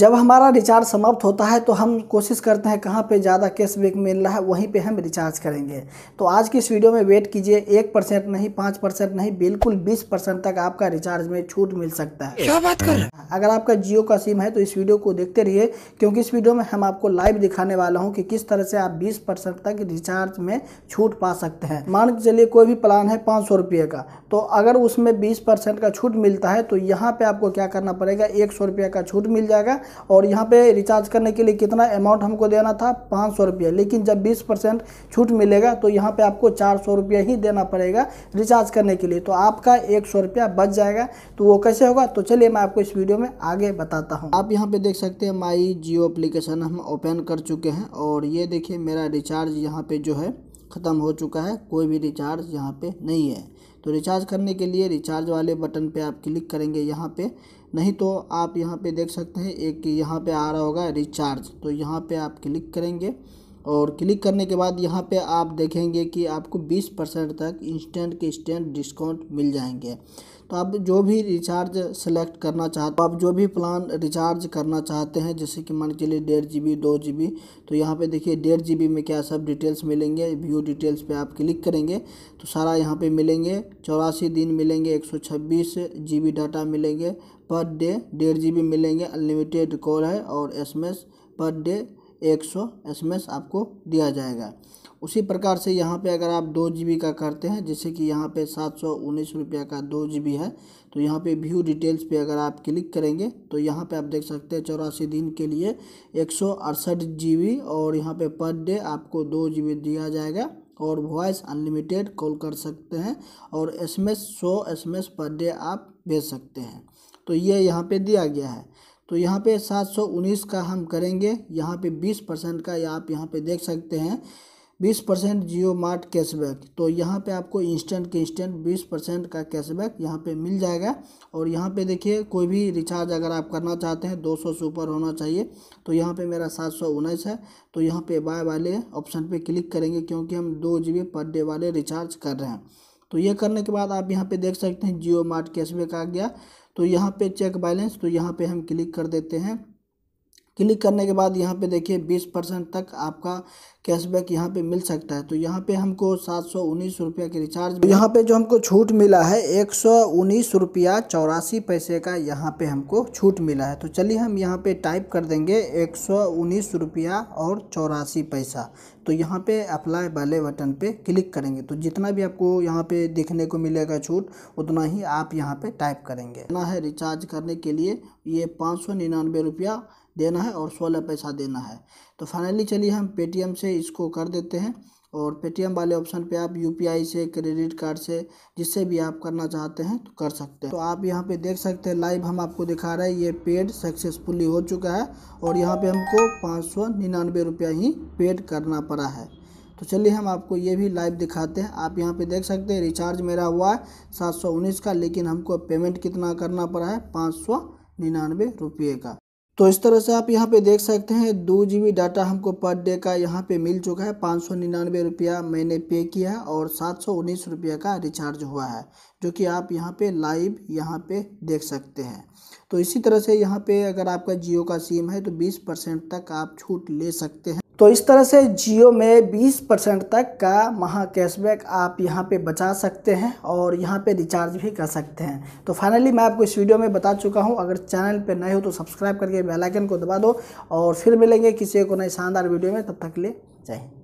जब हमारा रिचार्ज समाप्त होता है तो हम कोशिश करते हैं कहाँ पे ज़्यादा कैशबैक मिल रहा है वहीं पे हम रिचार्ज करेंगे तो आज की इस वीडियो में वेट कीजिए एक परसेंट नहीं पाँच परसेंट नहीं बिल्कुल बीस परसेंट तक आपका रिचार्ज में छूट मिल सकता है क्या बात कर अगर आपका जियो का सिम है तो इस वीडियो को देखते रहिए क्योंकि इस वीडियो में हम आपको लाइव दिखाने वाला हूँ कि किस तरह से आप बीस तक रिचार्ज में छूट पा सकते हैं मान के चलिए कोई भी प्लान है पाँच का तो अगर उसमें बीस का छूट मिलता है तो यहाँ पर आपको क्या करना पड़ेगा एक का छूट मिल जाएगा और यहाँ पे रिचार्ज करने के लिए कितना अमाउंट हमको देना था पाँच सौ रुपये लेकिन जब बीस परसेंट छूट मिलेगा तो यहाँ पे आपको चार सौ रुपये ही देना पड़ेगा रिचार्ज करने के लिए तो आपका एक सौ रुपया बच जाएगा तो वो कैसे होगा तो चलिए मैं आपको इस वीडियो में आगे बताता हूँ आप यहाँ पर देख सकते हैं माई जियो अप्लीकेशन हम ओपन कर चुके हैं और ये देखिए मेरा रिचार्ज यहाँ पर जो है ख़त्म हो चुका है कोई भी रिचार्ज यहाँ पे नहीं है तो रिचार्ज करने के लिए रिचार्ज वाले बटन पे आप क्लिक करेंगे यहाँ पे नहीं तो आप यहाँ पे देख सकते हैं एक यहाँ पे आ रहा होगा रिचार्ज तो यहाँ पे आप क्लिक करेंगे और क्लिक करने के बाद यहाँ पे आप देखेंगे कि आपको 20 परसेंट तक इंस्टेंट के इंस्टेंट डिस्काउंट मिल जाएंगे तो आप जो भी रिचार्ज सेलेक्ट करना चाहते तो आप जो भी प्लान रिचार्ज करना चाहते हैं जैसे कि मान के लिए डेढ़ जी बी दो जी बी तो यहाँ पे देखिए डेढ़ जी बी में क्या सब डिटेल्स मिलेंगे व्यू डिटेल्स पे आप क्लिक करेंगे तो सारा यहाँ पे मिलेंगे चौरासी दिन मिलेंगे एक सौ छब्बीस जी बी डाटा मिलेंगे पर डे डेढ़ जी बी मिलेंगे अनलिमिटेड कॉल है और S M S per day एक सौ एस आपको दिया जाएगा उसी प्रकार से यहाँ पे अगर आप दो जी का करते हैं जैसे कि यहाँ पे सात सौ उन्नीस रुपया का दो जी है तो यहाँ पे व्यू डिटेल्स पे अगर आप क्लिक करेंगे तो यहाँ पे आप देख सकते हैं चौरासी दिन के लिए एक सौ अड़सठ जी और यहाँ पे पर डे आपको दो जी दिया जाएगा और वॉइस अनलिमिटेड कॉल कर सकते हैं और एस एम एस सौ S M S per day आप भेज सकते हैं तो ये यह यहाँ पर दिया गया है तो यहाँ पे 719 का हम करेंगे यहाँ पे 20 परसेंट का आप यहाँ पे देख सकते हैं 20 परसेंट जियो मार्ट कैशबैक तो यहाँ पे आपको इंस्टेंट के इंस्टेंट 20 परसेंट का कैशबैक यहाँ पे मिल जाएगा और यहाँ पे देखिए कोई भी रिचार्ज अगर आप करना चाहते हैं 200 से ऊपर होना चाहिए तो यहाँ पे मेरा सात सौ उन्नीस है तो यहाँ पे बाय वाले ऑप्शन पे क्लिक करेंगे क्योंकि हम दो जी पर डे वाले रिचार्ज कर रहे हैं तो ये करने के बाद आप यहाँ पे देख सकते हैं जियो मार्ट कैशबैक आ गया तो यहाँ पे चेक बैलेंस तो यहाँ पे हम क्लिक कर देते हैं क्लिक करने के बाद यहाँ पे देखिए 20 परसेंट तक आपका कैशबैक यहाँ पे मिल सकता है तो यहाँ पे हमको सात सौ उन्नीस रुपया के रिचार्ज तो यहाँ पे जो हमको छूट मिला है एक सौ उन्नीस रुपया चौरासी पैसे का यहाँ पे हमको छूट मिला है तो चलिए हम यहाँ पे टाइप कर देंगे एक सौ उन्नीस रुपया और चौरासी पैसा तो यहाँ पे अप्लाई वाले बटन पे क्लिक करेंगे तो जितना भी आपको यहाँ पे देखने को मिलेगा छूट उतना ही आप यहाँ पे टाइप करेंगे इतना है रिचार्ज करने के लिए ये पाँच सौ निन्यानवे रुपया देना है और सोलह पैसा देना है तो फाइनली चलिए हम पेटीएम से इसको कर देते हैं और पेटीएम वाले ऑप्शन पे आप यूपीआई से क्रेडिट कार्ड से जिससे भी आप करना चाहते हैं तो कर सकते हैं तो आप यहाँ पे देख सकते हैं लाइव हम आपको दिखा रहे हैं ये पेड सक्सेसफुली हो चुका है और यहाँ पे हमको पाँच सौ निन्यानवे रुपया ही पेड करना पड़ा है तो चलिए हम आपको ये भी लाइव दिखाते हैं आप यहाँ पे देख सकते हैं रिचार्ज मेरा हुआ है सात सौ उन्नीस का लेकिन हमको पेमेंट कितना करना पड़ा है पाँच सौ निन्यानवे रुपये का तो इस तरह से आप यहाँ पे देख सकते हैं दो जी डाटा हमको पर डे का यहाँ पे मिल चुका है पाँच सौ निन्यानवे रुपया मैंने पे किया और सात सौ उन्नीस रुपये का रिचार्ज हुआ है जो कि आप यहाँ पे लाइव यहाँ पे देख सकते हैं तो इसी तरह से यहाँ पे अगर आपका जियो का सिम है तो बीस परसेंट तक आप छूट ले सकते हैं तो इस तरह से जियो में 20 परसेंट तक का महा कैशबैक आप यहाँ पे बचा सकते हैं और यहाँ पे रिचार्ज भी कर सकते हैं तो फाइनली मैं आपको इस वीडियो में बता चुका हूँ अगर चैनल पे नए हो तो सब्सक्राइब करके बेल आइकन को दबा दो और फिर मिलेंगे किसी को नए शानदार वीडियो में तब तक ले जाए